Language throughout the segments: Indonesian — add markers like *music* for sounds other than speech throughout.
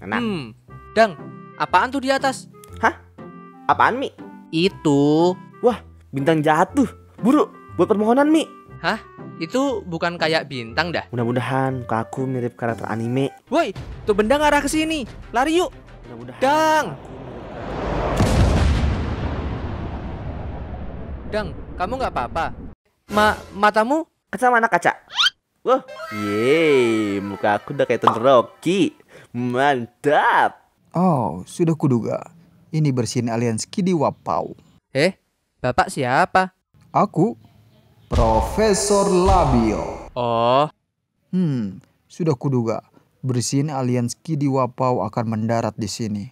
Enam. Hmm. Dang, apaan tuh di atas? Hah? Apaan, Mi? Itu. Wah, bintang jatuh. Buru, buat permohonan, Mi. Hah? Itu bukan kayak bintang dah. Mudah-mudahan aku mirip karakter anime. Woi, tuh benda ngarah ke sini. Lari yuk. Mudah-mudahan. Dang. Dang, kamu nggak apa-apa? Ma matamu? Kecam mana anak kaca. Wah, yeay, muka aku udah kayak Tun Rocky. Mantap. Oh, sudah kuduga. Ini bersin alianski Kidi Wapau. Eh, Bapak siapa? Aku, Profesor Labio. Oh. Hmm, sudah kuduga. Bersin alianski Kidi Wapau akan mendarat di sini.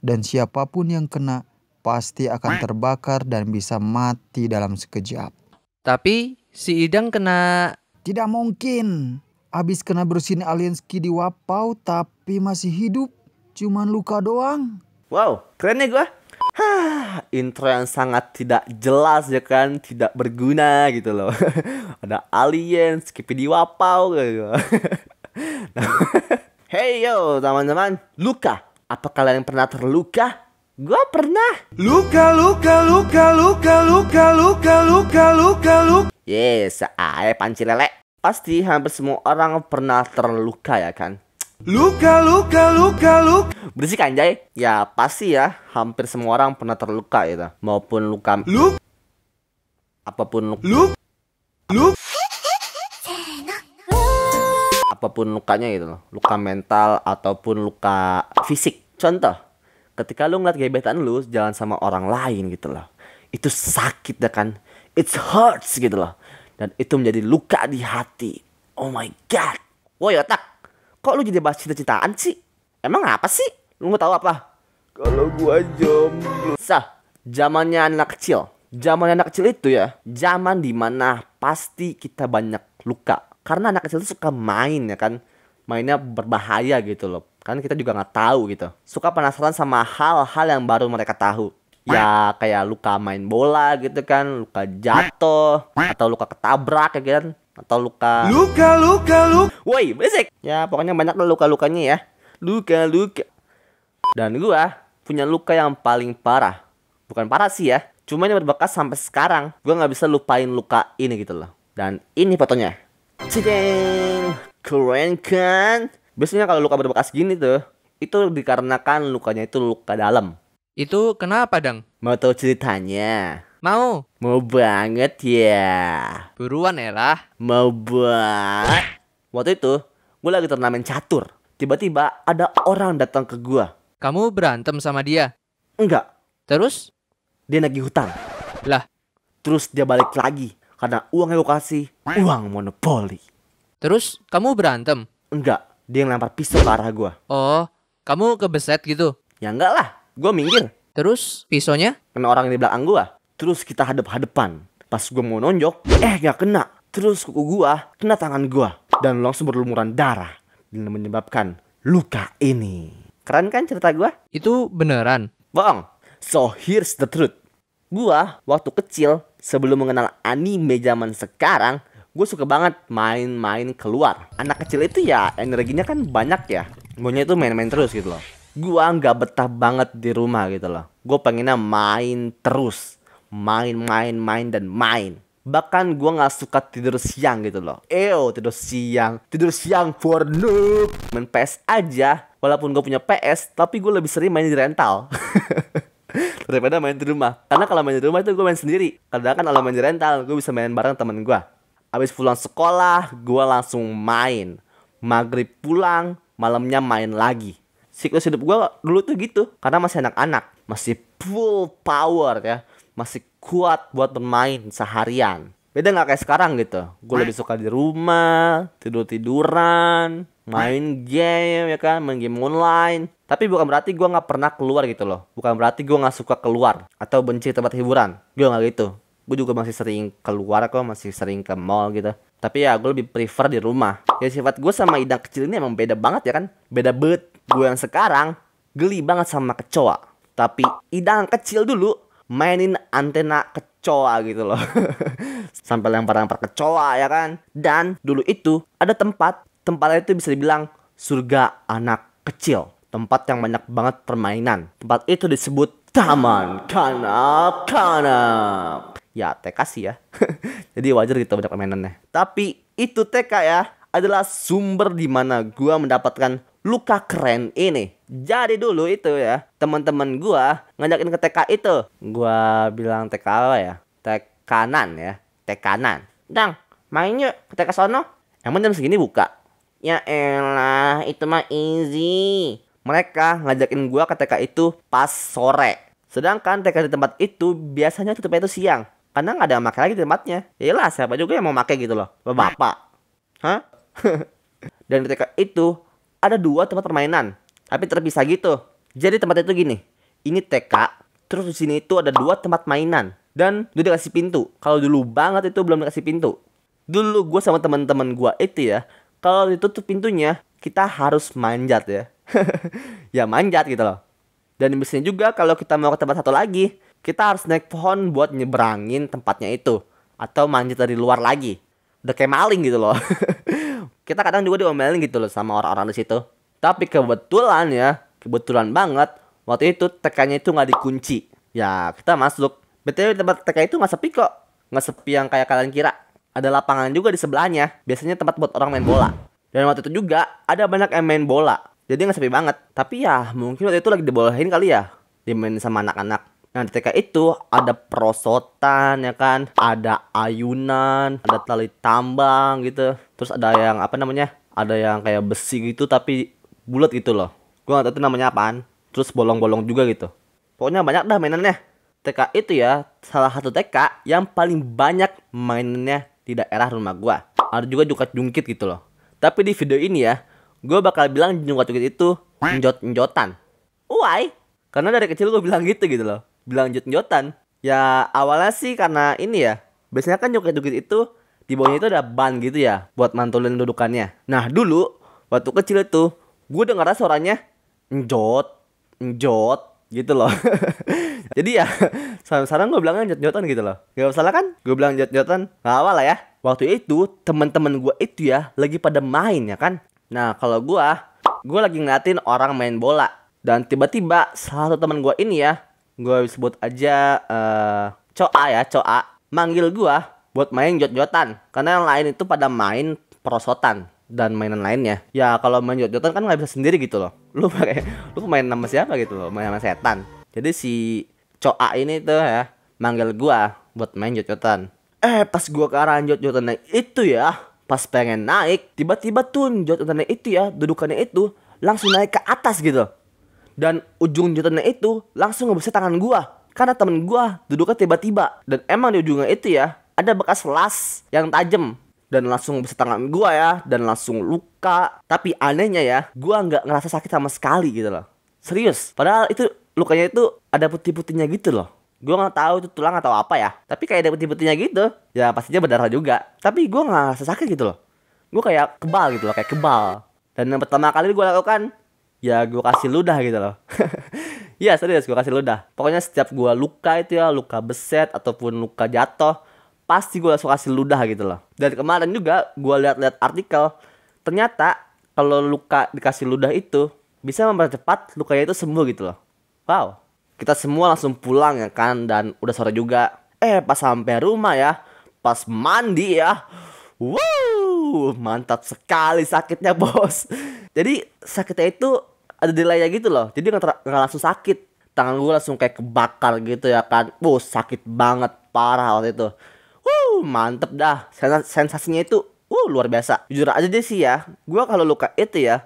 Dan siapapun yang kena pasti akan terbakar dan bisa mati dalam sekejap. Tapi si Idang kena... Tidak mungkin. Abis kena bersin ski di Wapau tapi masih hidup. Cuman luka doang. Wow, keren ya gua. Hah, intro yang sangat tidak jelas ya kan, tidak berguna gitu loh. *laughs* Ada alien, ski di Wapau gitu. *laughs* hey yo teman-teman, luka. Apa kalian pernah terluka? Gua pernah. Luka, luka, luka, luka, luka, luka, luka, luka, luka. Yes, ae panci lele. Pasti hampir semua orang pernah terluka ya kan? Luka, luka, luka, luka. Berisik anjay. Ya pasti ya, hampir semua orang pernah terluka itu. Maupun luka. Luk. Apapun luka. Luk. Luk. Apapun lukanya gitu loh. Luka mental ataupun luka fisik. Contoh, ketika lu ngeliat gebetan lu jalan sama orang lain gitu loh. Itu sakit ya kan. It hurts gitu loh. Dan itu menjadi luka di hati. Oh my God. Woi otak, kok lu jadi bahas cita-citaan sih? Emang apa sih? Lu mau tahu apa? Kalau gua jomblo. Sah, zamannya anak kecil. zamannya anak kecil itu ya, zaman dimana pasti kita banyak luka. Karena anak kecil itu suka main ya kan. Mainnya berbahaya gitu loh. Kan kita juga nggak tahu gitu. Suka penasaran sama hal-hal yang baru mereka tahu ya kayak luka main bola gitu kan luka jatuh atau luka ketabrak ya kan atau luka luka luka luka woi basic ya pokoknya banyak luka lukanya ya luka luka dan gua punya luka yang paling parah bukan parah sih ya cuma ini berbekas sampai sekarang gua nggak bisa lupain luka ini gitu loh dan ini fotonya Cideng keren kan biasanya kalau luka berbekas gini tuh itu dikarenakan lukanya itu luka dalam itu kenapa, dong? Mau tahu ceritanya? Mau. Mau banget ya. Buruan ya lah. Mau buat. Waktu itu, gue lagi turnamen catur. Tiba-tiba ada orang datang ke gue. Kamu berantem sama dia? Enggak. Terus? Dia nagih hutang. Lah? Terus dia balik lagi. Karena uang yang kasih, uang monopoli. Terus, kamu berantem? Enggak. Dia yang lempar pisau ke arah gue. Oh, kamu kebeset gitu? Ya enggak lah gue minggir. Terus pisaunya? Kena orang di belakang gue. Terus kita hadap-hadapan. Pas gue mau nonjok, eh gak kena. Terus kuku gue kena tangan gue. Dan langsung berlumuran darah. Dan menyebabkan luka ini. Keren kan cerita gue? Itu beneran? Boong. So here's the truth. Gue waktu kecil sebelum mengenal anime zaman sekarang gue suka banget main-main keluar. Anak kecil itu ya energinya kan banyak ya. Maunya itu main-main terus gitu loh gua nggak betah banget di rumah gitu loh gue pengennya main terus main main main dan main bahkan gua nggak suka tidur siang gitu loh Eo tidur siang tidur siang for noob main PS aja walaupun gue punya PS tapi gue lebih sering main di rental *laughs* daripada main di rumah karena kalau main di rumah itu gue main sendiri kadang kan kalau main di rental gue bisa main bareng temen gue abis pulang sekolah gue langsung main maghrib pulang malamnya main lagi siklus hidup gue dulu tuh gitu karena masih anak-anak masih full power ya masih kuat buat bermain seharian beda nggak kayak sekarang gitu gue lebih suka di rumah tidur tiduran main game ya kan main game online tapi bukan berarti gue nggak pernah keluar gitu loh bukan berarti gue nggak suka keluar atau benci tempat hiburan gue nggak gitu gue juga masih sering keluar kok masih sering ke mall gitu tapi ya gue lebih prefer di rumah ya sifat gue sama idang kecil ini emang beda banget ya kan beda bet Gue yang sekarang geli banget sama kecoa. Tapi idang kecil dulu mainin antena kecoa gitu loh. *laughs* Sampai lempar-lempar kecoa ya kan. Dan dulu itu ada tempat, tempat itu bisa dibilang surga anak kecil. Tempat yang banyak banget permainan. Tempat itu disebut Taman Kanak-Kanak. Ya TK sih ya. *laughs* Jadi wajar gitu banyak permainannya. Tapi itu TK ya adalah sumber dimana gue mendapatkan Luka keren ini. Jadi dulu itu ya, teman-teman gua ngajakin ke TK itu. Gua bilang TK apa ya? TK kanan ya, TK kanan. Dang, main yuk ke TK sono. Emang jam segini buka? Ya elah, itu mah easy. Mereka ngajakin gua ke TK itu pas sore. Sedangkan TK di tempat itu biasanya tutupnya itu siang. Karena nggak ada yang pakai lagi di tempatnya. Yalah, siapa juga yang mau pakai gitu loh. Bapak. Hah? *laughs* Dan di TK itu ada dua tempat permainan, tapi terpisah gitu. Jadi tempat itu gini, ini TK, terus di sini itu ada dua tempat mainan dan udah dikasih pintu. Kalau dulu banget itu belum dikasih pintu. Dulu gue sama teman-teman gue itu ya, kalau ditutup pintunya kita harus manjat ya. *laughs* ya manjat gitu loh. Dan biasanya juga kalau kita mau ke tempat satu lagi, kita harus naik pohon buat nyeberangin tempatnya itu atau manjat dari luar lagi. Udah kayak maling gitu loh. *laughs* kita kadang juga diomelin gitu loh sama orang-orang di situ. Tapi kebetulan ya, kebetulan banget waktu itu tekannya itu nggak dikunci. Ya kita masuk. Betul tempat TK itu nggak sepi kok, nggak sepi yang kayak kalian kira. Ada lapangan juga di sebelahnya. Biasanya tempat buat orang main bola. Dan waktu itu juga ada banyak yang main bola. Jadi nggak sepi banget. Tapi ya mungkin waktu itu lagi dibolehin kali ya. Dimain sama anak-anak. Nah di TK itu ada perosotan ya kan. Ada ayunan. Ada tali tambang gitu terus ada yang apa namanya ada yang kayak besi gitu tapi bulat gitu loh gue gak tahu itu namanya apaan terus bolong-bolong juga gitu pokoknya banyak dah mainannya TK itu ya salah satu TK yang paling banyak mainannya di daerah rumah gue ada juga juga jungkit gitu loh tapi di video ini ya gue bakal bilang jungkat jungkit itu njot njotan why karena dari kecil gue bilang gitu gitu loh bilang njot njotan ya awalnya sih karena ini ya biasanya kan jungkat jungkit itu di bawahnya itu ada ban gitu ya buat mantulin dudukannya. Nah dulu waktu kecil itu gue dengar suaranya njot, njot gitu loh. *laughs* Jadi ya sekarang gue bilangnya njot njotan gitu loh. Gak masalah kan? Gue bilang njot njotan nggak apa lah ya. Waktu itu teman-teman gue itu ya lagi pada main ya kan. Nah kalau gue, gue lagi ngeliatin orang main bola dan tiba-tiba salah satu teman gue ini ya, gue sebut aja uh, Coa ya Coa manggil gue buat main jot-jotan karena yang lain itu pada main perosotan dan mainan lainnya ya kalau main jot-jotan kan nggak bisa sendiri gitu loh *laughs* lu pakai lu main nama siapa gitu loh main sama setan jadi si coa ini tuh ya manggil gua buat main jot-jotan eh pas gua ke arah jot-jotan itu ya pas pengen naik tiba-tiba tuh jot jotan itu ya dudukannya itu langsung naik ke atas gitu dan ujung jotannya itu langsung ngebesar tangan gua karena temen gua duduknya tiba-tiba dan emang di ujungnya itu ya ada bekas las yang tajam dan langsung bisa tangan gua ya dan langsung luka tapi anehnya ya gua nggak ngerasa sakit sama sekali gitu loh serius padahal itu lukanya itu ada putih-putihnya gitu loh gua nggak tahu itu tulang atau apa ya tapi kayak ada putih-putihnya gitu ya pastinya berdarah juga tapi gua nggak ngerasa sakit gitu loh gua kayak kebal gitu loh kayak kebal dan yang pertama kali gue lakukan ya gua kasih ludah gitu loh *laughs* Iya serius gue kasih ludah Pokoknya setiap gue luka itu ya Luka beset ataupun luka jatuh pasti gue langsung kasih ludah gitu loh dan kemarin juga gue liat-liat artikel ternyata kalau luka dikasih ludah itu bisa mempercepat lukanya itu sembuh gitu loh wow kita semua langsung pulang ya kan dan udah sore juga eh pas sampai rumah ya pas mandi ya wow mantap sekali sakitnya *laughs* bos jadi sakitnya itu ada delaynya gitu loh jadi nggak langsung sakit tangan gue langsung kayak kebakar gitu ya kan wow sakit banget parah waktu itu mantep dah sensasinya itu uh luar biasa jujur aja deh sih ya gue kalau luka itu ya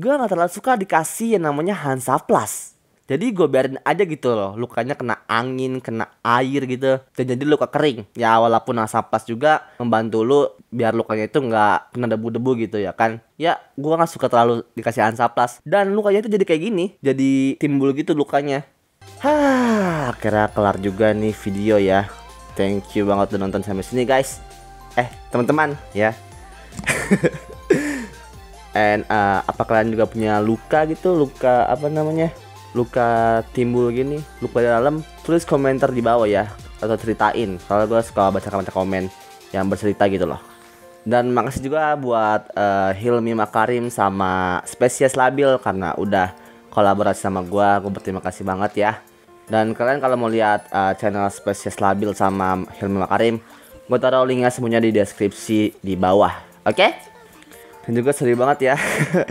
gue nggak terlalu suka dikasih yang namanya Hansa Plus jadi gue biarin aja gitu loh lukanya kena angin kena air gitu dan jadi luka kering ya walaupun Hansa Plus juga membantu lu biar lukanya itu nggak kena debu-debu gitu ya kan ya gue nggak suka terlalu dikasih Hansa Plus dan lukanya itu jadi kayak gini jadi timbul gitu lukanya Hah, kira kelar juga nih video ya thank you banget udah nonton sampai sini guys eh teman-teman ya *laughs* and uh, apa kalian juga punya luka gitu luka apa namanya luka timbul gini luka di dalam tulis komentar di bawah ya atau ceritain kalau gue suka baca komentar komen yang bercerita gitu loh dan makasih juga buat uh, Hilmi Makarim sama Spesies Labil karena udah kolaborasi sama gue gue berterima kasih banget ya dan kalian kalau mau lihat uh, channel Spesies Labil sama Hilmi Makarim, gue taruh linknya semuanya di deskripsi di bawah. Oke? Okay? Dan juga sedih banget ya.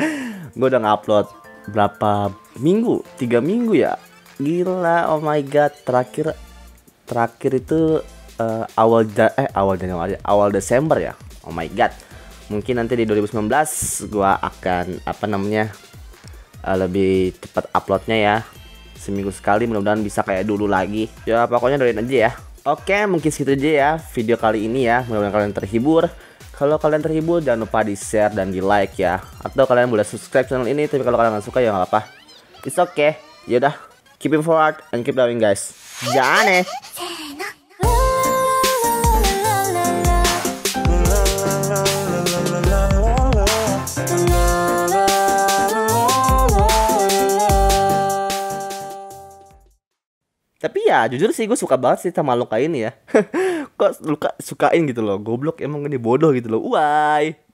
*laughs* gue udah ngupload berapa minggu? Tiga minggu ya? Gila, oh my god. Terakhir terakhir itu uh, awal ja eh awal Januari, awal Desember ya. Oh my god. Mungkin nanti di 2019 gue akan apa namanya? Uh, lebih cepat uploadnya ya seminggu sekali mudah-mudahan bisa kayak dulu lagi ya pokoknya doain aja ya oke mungkin segitu aja ya video kali ini ya mudah-mudahan kalian terhibur kalau kalian terhibur jangan lupa di share dan di like ya atau kalian boleh subscribe channel ini tapi kalau kalian gak suka ya nggak apa apa it's okay yaudah keep it forward and keep loving guys jangan eh tapi ya jujur sih gue suka banget sih sama Luka ini ya *laughs* kok Luka sukain gitu loh goblok emang ini bodoh gitu loh why